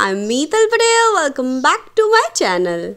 I am Meetal Patel welcome back to my channel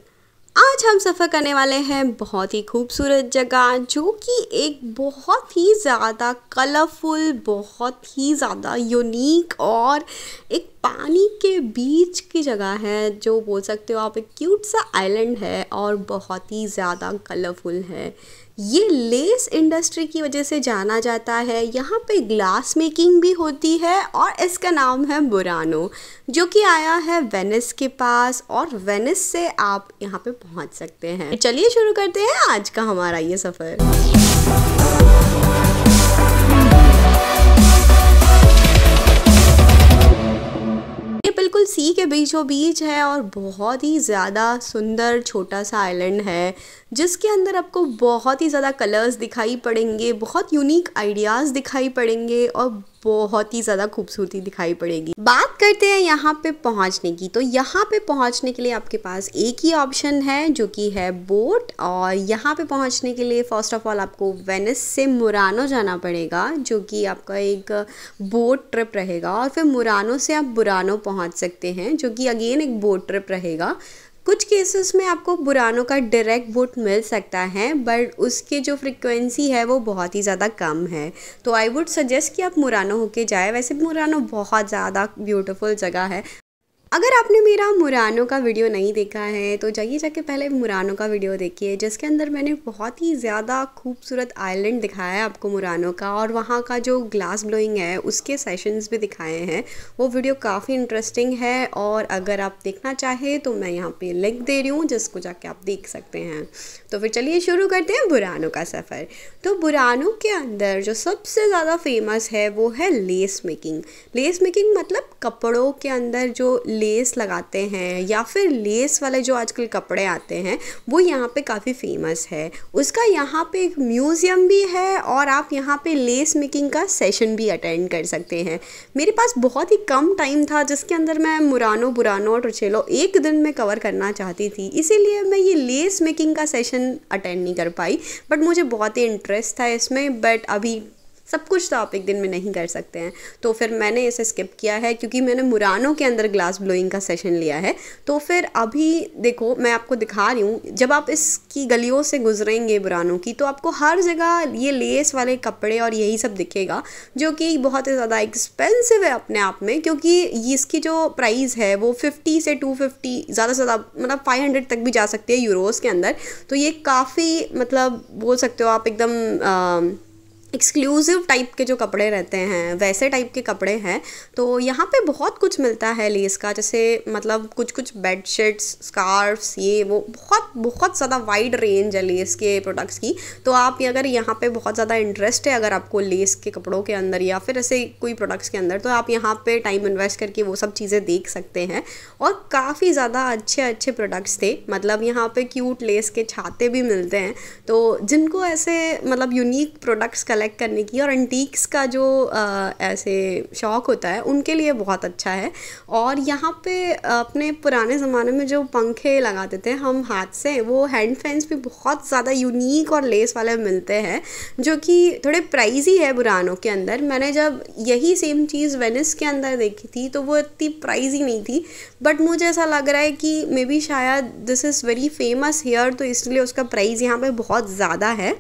आज हम सफ़र करने वाले हैं बहुत ही खूबसूरत जगह जो कि एक बहुत ही ज़्यादा कलरफुल बहुत ही ज़्यादा यूनिक और एक पानी के बीच की जगह है जो बोल सकते हो आप एक क्यूट सा आइलैंड है और बहुत ही ज़्यादा कलरफुल है ये लेस इंडस्ट्री की वजह से जाना जाता है यहाँ पे ग्लास मेकिंग भी होती है और इसका नाम है बुरानो जो कि आया है वेनिस के पास और वेनिस से आप यहाँ पे पहुँच सकते हैं चलिए शुरू करते हैं आज का हमारा ये सफ़र सी के बीचों बीच है और बहुत ही ज़्यादा सुंदर छोटा सा आइलैंड है जिसके अंदर आपको बहुत ही ज़्यादा कलर्स दिखाई पड़ेंगे बहुत यूनिक आइडियाज़ दिखाई पड़ेंगे और बहुत ही ज़्यादा खूबसूरती दिखाई पड़ेगी बात करते हैं यहाँ पे पहुँचने की तो यहाँ पे पहुँचने के लिए आपके पास एक ही ऑप्शन है जो कि है बोट और यहाँ पे पहुँचने के लिए फर्स्ट ऑफ ऑल आपको वेनिस से मुरानो जाना पड़ेगा जो कि आपका एक बोट ट्रिप रहेगा और फिर मुरानो से आप बुरानो पहुँच सकते हैं जो कि अगेन एक बोट ट्रिप रहेगा कुछ केसेस में आपको बुरानों का डायरेक्ट वोट मिल सकता है बट उसके जो फ्रिक्वेंसी है वो बहुत ही ज़्यादा कम है तो आई वुड सजेस्ट कि आप मुरानो होके जाए वैसे मुरानो बहुत ज़्यादा ब्यूटीफुल जगह है अगर आपने मेरा मुरानो का वीडियो नहीं देखा है तो जाइए जाके पहले मुरानो का वीडियो देखिए जिसके अंदर मैंने बहुत ही ज़्यादा खूबसूरत आइलैंड दिखाया है आपको मुरानो का और वहाँ का जो ग्लास ब्लोइंग है उसके सेशंस भी दिखाए हैं वो वीडियो काफ़ी इंटरेस्टिंग है और अगर आप देखना चाहें तो मैं यहाँ पर लिंक दे रही हूँ जिसको जाके आप देख सकते हैं तो फिर चलिए शुरू करते हैं बुरानो का सफ़र तो बुरानो के अंदर जो सबसे ज़्यादा फेमस है वो है लेस मेकिंग लेस मेकिंग मतलब कपड़ों के अंदर जो लेस लगाते हैं या फिर लेस वाले जो आजकल कपड़े आते हैं वो यहाँ पे काफ़ी फेमस है उसका यहाँ पे एक म्यूज़ियम भी है और आप यहाँ पे लेस मेकिंग का सेशन भी अटेंड कर सकते हैं मेरे पास बहुत ही कम टाइम था जिसके अंदर मैं मुरानो बुरानो और रुचेलो एक दिन में कवर करना चाहती थी इसीलिए मैं ये लेस मेकिंग का सेशन अटेंड नहीं कर पाई बट मुझे बहुत ही इंटरेस्ट था इसमें बट अभी सब कुछ तो आप एक दिन में नहीं कर सकते हैं तो फिर मैंने इसे स्किप किया है क्योंकि मैंने मुरानों के अंदर ग्लास ब्लोइंग का सेशन लिया है तो फिर अभी देखो मैं आपको दिखा रही हूँ जब आप इसकी गलियों से गुजरेंगे मुरानों की तो आपको हर जगह ये लेस वाले कपड़े और यही सब दिखेगा जो कि बहुत ही ज़्यादा एक्सपेंसिव है अपने आप में क्योंकि इसकी जो प्राइस है वो फिफ्टी से टू फिफ्टी ज़्यादा से ज़्यादा मतलब फाइव हंड्रेड तक भी जा सकती है यूरोज़ के अंदर तो ये काफ़ी मतलब बोल सकते हो आप एकदम आ, एक्सक्लूसिव टाइप के जो कपड़े रहते हैं वैसे टाइप के कपड़े हैं तो यहाँ पे बहुत कुछ मिलता है लेस का जैसे मतलब कुछ कुछ बेड शीट्स स्कार्फ्स ये वो बहुत बहुत ज़्यादा वाइड रेंज है लेस के प्रोडक्ट्स की तो आप अगर यहाँ पे बहुत ज़्यादा इंटरेस्ट है अगर आपको लेस के कपड़ों के अंदर या फिर ऐसे कोई प्रोडक्ट्स के अंदर तो आप यहाँ पर टाइम इन्वेस्ट करके वो सब चीज़ें देख सकते हैं और काफ़ी ज़्यादा अच्छे अच्छे प्रोडक्ट्स थे मतलब यहाँ पर क्यूट लेस के छाते भी मिलते हैं तो जिनको ऐसे मतलब यूनिक प्रोडक्ट्स कलेक्ट कलेक्ट करने की और एंटीक्स का जो आ, ऐसे शौक होता है उनके लिए बहुत अच्छा है और यहाँ पे अपने पुराने ज़माने में जो पंखे लगाते थे हम हाथ से वो हैंड फैंस भी बहुत ज़्यादा यूनिक और लेस वाले मिलते हैं जो कि थोड़े प्राइजी है बुरानों के अंदर मैंने जब यही सेम चीज़ वेनिस के अंदर देखी थी तो वो इतनी प्राइजी नहीं थी बट मुझे ऐसा लग रहा है कि मे बी शायद this is very famous here तो इसलिए उसका प्राइस यहाँ पे बहुत ज़्यादा है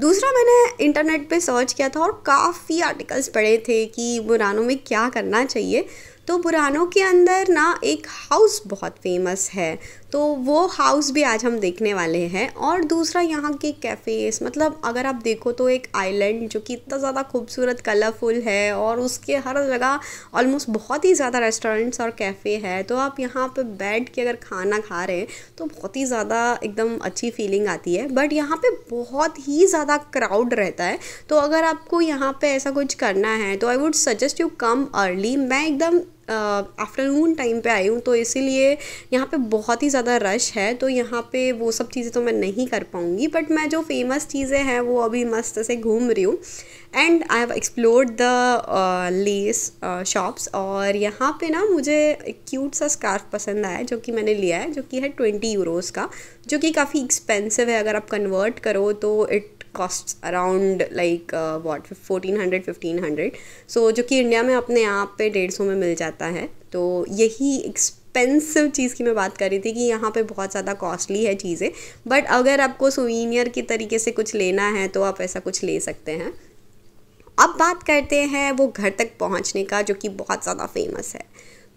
दूसरा मैंने इंटरनेट पे सर्च किया था और काफ़ी आर्टिकल्स पढ़े थे कि बुरानों में क्या करना चाहिए तो बुरानों के अंदर ना एक हाउस बहुत फेमस है तो वो हाउस भी आज हम देखने वाले हैं और दूसरा यहाँ के कैफ़ेज़ मतलब अगर आप देखो तो एक आइलैंड जो कि इतना ज़्यादा खूबसूरत कलरफुल है और उसके हर जगह ऑलमोस्ट बहुत ही ज़्यादा रेस्टोरेंट्स और कैफ़े है तो आप यहाँ पे बैठ के अगर खाना खा रहे हैं तो बहुत ही ज़्यादा एकदम अच्छी फीलिंग आती है बट यहाँ पर बहुत ही ज़्यादा क्राउड रहता है तो अगर आपको यहाँ पर ऐसा कुछ करना है तो I would suggest you come early मैं एकदम आफ्टरनून टाइम पे आई हूँ तो इसीलिए यहाँ पे बहुत ही ज़्यादा रश है तो यहाँ पे वो सब चीज़ें तो मैं नहीं कर पाऊँगी बट मैं जो फेमस चीज़ें हैं वो अभी मस्त से घूम रही हूँ and I have explored the lace shops और यहाँ पे ना मुझे एक क्यूट सा स्कार्फ पसंद आया जो कि मैंने लिया है जो कि है ट्वेंटी यूरोज़ का जो कि काफ़ी एक्सपेंसिव है अगर आप कन्वर्ट करो तो it cost around like what fourteen hundred fifteen hundred so जो कि इंडिया में अपने आप पे डेढ़ सौ में मिल जाता है तो यही एक्सपेंसिव चीज़ की मैं बात कर रही थी कि यहाँ पे बहुत ज़्यादा कॉस्टली है चीज़ें बट अगर आपको सोवीनियर के तरीके से कुछ लेना है तो आप ऐसा कुछ ले सकते हैं अब बात करते हैं वो घर तक पहुँचने का जो कि बहुत ज़्यादा फेमस है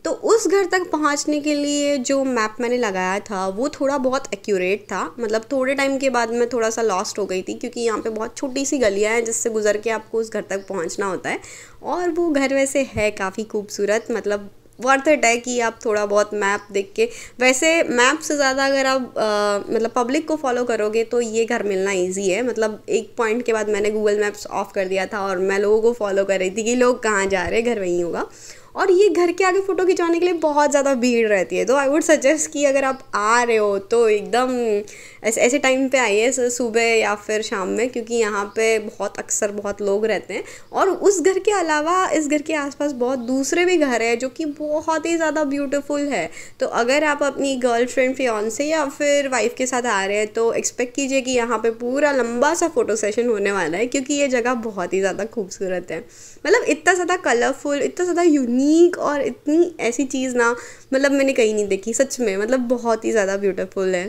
तो उस घर तक पहुंचने के लिए जो मैप मैंने लगाया था वो थोड़ा बहुत एक्यूरेट था मतलब थोड़े टाइम के बाद मैं थोड़ा सा लॉस्ट हो गई थी क्योंकि यहाँ पे बहुत छोटी सी गलियाँ हैं जिससे गुजर के आपको उस घर तक पहुँचना होता है और वो घर वैसे है काफ़ी खूबसूरत मतलब वर्थ इट है कि आप थोड़ा बहुत मैप देख के वैसे मैप से ज़्यादा अगर आप आ, मतलब पब्लिक को फॉलो करोगे तो ये घर मिलना इजी है मतलब एक पॉइंट के बाद मैंने गूगल मैप्स ऑफ कर दिया था और मैं लोगों को फॉलो कर रही थी कि लोग कहाँ जा रहे घर वहीं होगा और ये घर के आगे फ़ोटो खिंचवाने के लिए बहुत ज़्यादा भीड़ रहती है तो आई वुड सजेस्ट कि अगर आप आ रहे हो तो एकदम ऐसे ऐसे टाइम पे आइए सुबह या फिर शाम में क्योंकि यहाँ पे बहुत अक्सर बहुत लोग रहते हैं और उस घर के अलावा इस घर के आसपास बहुत दूसरे भी घर हैं जो कि बहुत ही ज़्यादा ब्यूटिफुल है तो अगर आप अपनी गर्लफ्रेंड फ्रेंड से या फिर वाइफ के साथ आ रहे हैं तो एक्सपेक्ट कीजिए कि यहाँ पर पूरा लंबा सा फ़ोटो सेशन होने वाला है क्योंकि ये जगह बहुत ही ज़्यादा खूबसूरत है मतलब इतना ज़्यादा कलरफुल इतना ज़्यादा यूनिक यूनिक और इतनी ऐसी चीज़ ना मतलब मैंने कहीं नहीं देखी सच में मतलब बहुत ही ज़्यादा ब्यूटीफुल है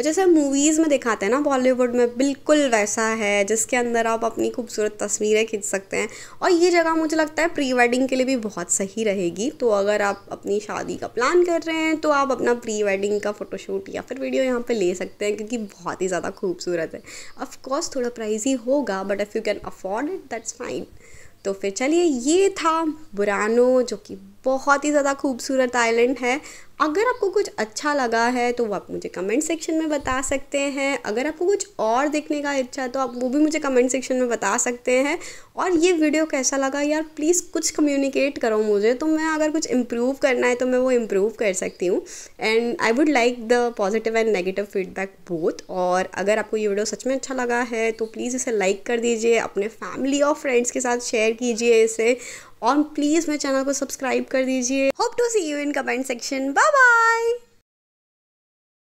और जैसे मूवीज़ में दिखाते हैं ना बॉलीवुड में बिल्कुल वैसा है जिसके अंदर आप अपनी खूबसूरत तस्वीरें खींच सकते हैं और ये जगह मुझे लगता है प्री वेडिंग के लिए भी बहुत सही रहेगी तो अगर आप अपनी शादी का प्लान कर रहे हैं तो आप अपना प्री वेडिंग का फ़ोटोशूट या फिर वीडियो यहाँ पर ले सकते हैं क्योंकि बहुत ही ज़्यादा खूबसूरत है ऑफ़ कोर्स थोड़ा प्राइज ही होगा but if you can afford it that's fine तो फिर चलिए ये था बुरानो जो कि बहुत ही ज़्यादा खूबसूरत आइलैंड है अगर आपको कुछ अच्छा लगा है तो वो आप मुझे कमेंट सेक्शन में बता सकते हैं अगर आपको कुछ और देखने का इच्छा है तो आप वो भी मुझे कमेंट सेक्शन में बता सकते हैं और ये वीडियो कैसा लगा यार प्लीज़ कुछ कम्युनिकेट करो मुझे तो मैं अगर कुछ इम्प्रूव करना है तो मैं वो इम्प्रूव कर सकती हूँ and I would like the positive and negative feedback both और अगर आपको ये वीडियो सच में अच्छा लगा है तो प्लीज़ इसे लाइक कर दीजिए अपने फैमिली और फ्रेंड्स के साथ शेयर कीजिए इसे और प्लीज़ मेरे चैनल को सब्सक्राइब कर दीजिए hope to see you in comment section bye bye